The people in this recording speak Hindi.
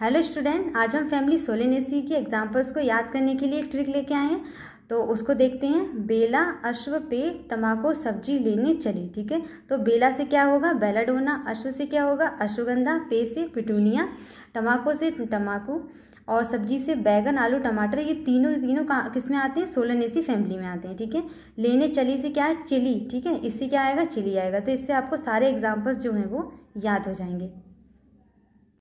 हेलो स्टूडेंट आज हम फैमिली सोलेनेसी के एग्जाम्पल्स को याद करने के लिए एक ट्रिक लेके आए हैं तो उसको देखते हैं बेला अश्व पे टमाको सब्जी लेने चली ठीक है तो बेला से क्या होगा बेला डोना अश्व से क्या होगा अश्वगंधा पे से पिटूनिया टमाको से टमाकू और सब्जी से बैगन आलू टमाटर ये तीनों तीनों किस में आते हैं सोलनेसी फैमिली में आते हैं ठीक है लेने चली से क्या है चिली ठीक है इससे क्या आएगा चिली आएगा तो इससे आपको सारे एग्जाम्पल्स जो हैं वो याद हो जाएंगे